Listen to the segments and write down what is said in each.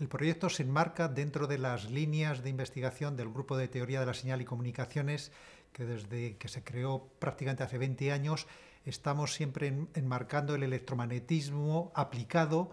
El proyecto se enmarca dentro de las líneas de investigación del Grupo de Teoría de la Señal y Comunicaciones, que desde que se creó prácticamente hace 20 años, estamos siempre enmarcando el electromagnetismo aplicado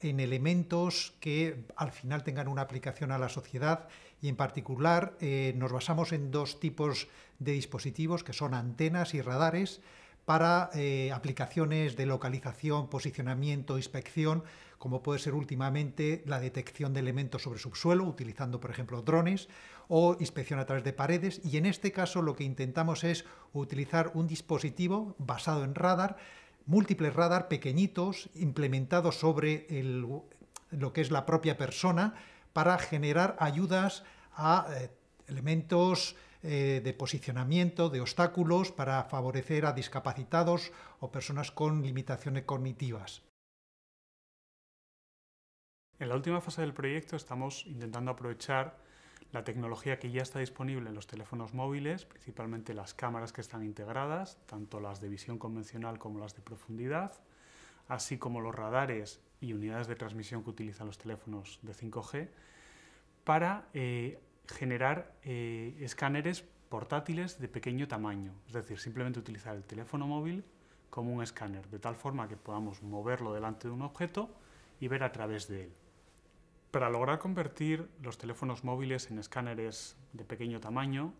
en elementos que al final tengan una aplicación a la sociedad y en particular eh, nos basamos en dos tipos de dispositivos que son antenas y radares para eh, aplicaciones de localización, posicionamiento, inspección, como puede ser últimamente la detección de elementos sobre subsuelo, utilizando, por ejemplo, drones, o inspección a través de paredes. Y en este caso lo que intentamos es utilizar un dispositivo basado en radar, múltiples radar pequeñitos, implementados sobre lo que es la propia persona, para generar ayudas a eh, elementos eh, de posicionamiento, de obstáculos para favorecer a discapacitados o personas con limitaciones cognitivas. En la última fase del proyecto estamos intentando aprovechar la tecnología que ya está disponible en los teléfonos móviles, principalmente las cámaras que están integradas, tanto las de visión convencional como las de profundidad, así como los radares y unidades de transmisión que utilizan los teléfonos de 5G, para eh, generar eh, escáneres portátiles de pequeño tamaño, es decir, simplemente utilizar el teléfono móvil como un escáner, de tal forma que podamos moverlo delante de un objeto y ver a través de él. Para lograr convertir los teléfonos móviles en escáneres de pequeño tamaño,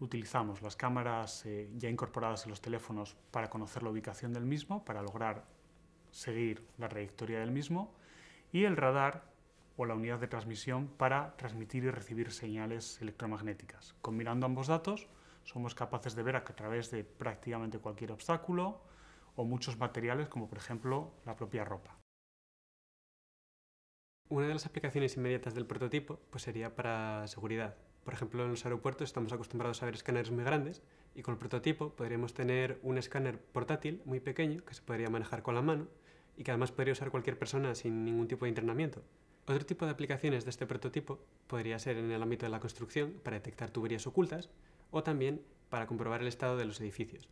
utilizamos las cámaras eh, ya incorporadas en los teléfonos para conocer la ubicación del mismo, para lograr seguir la trayectoria del mismo, y el radar o la unidad de transmisión para transmitir y recibir señales electromagnéticas. Combinando ambos datos, somos capaces de ver a través de prácticamente cualquier obstáculo o muchos materiales, como por ejemplo la propia ropa. Una de las aplicaciones inmediatas del prototipo pues sería para seguridad. Por ejemplo, en los aeropuertos estamos acostumbrados a ver escáneres muy grandes y con el prototipo podríamos tener un escáner portátil muy pequeño que se podría manejar con la mano y que además podría usar cualquier persona sin ningún tipo de entrenamiento, otro tipo de aplicaciones de este prototipo podría ser en el ámbito de la construcción para detectar tuberías ocultas o también para comprobar el estado de los edificios,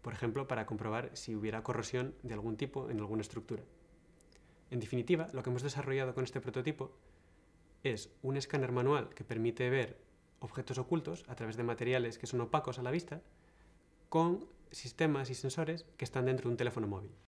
por ejemplo, para comprobar si hubiera corrosión de algún tipo en alguna estructura. En definitiva, lo que hemos desarrollado con este prototipo es un escáner manual que permite ver objetos ocultos a través de materiales que son opacos a la vista con sistemas y sensores que están dentro de un teléfono móvil.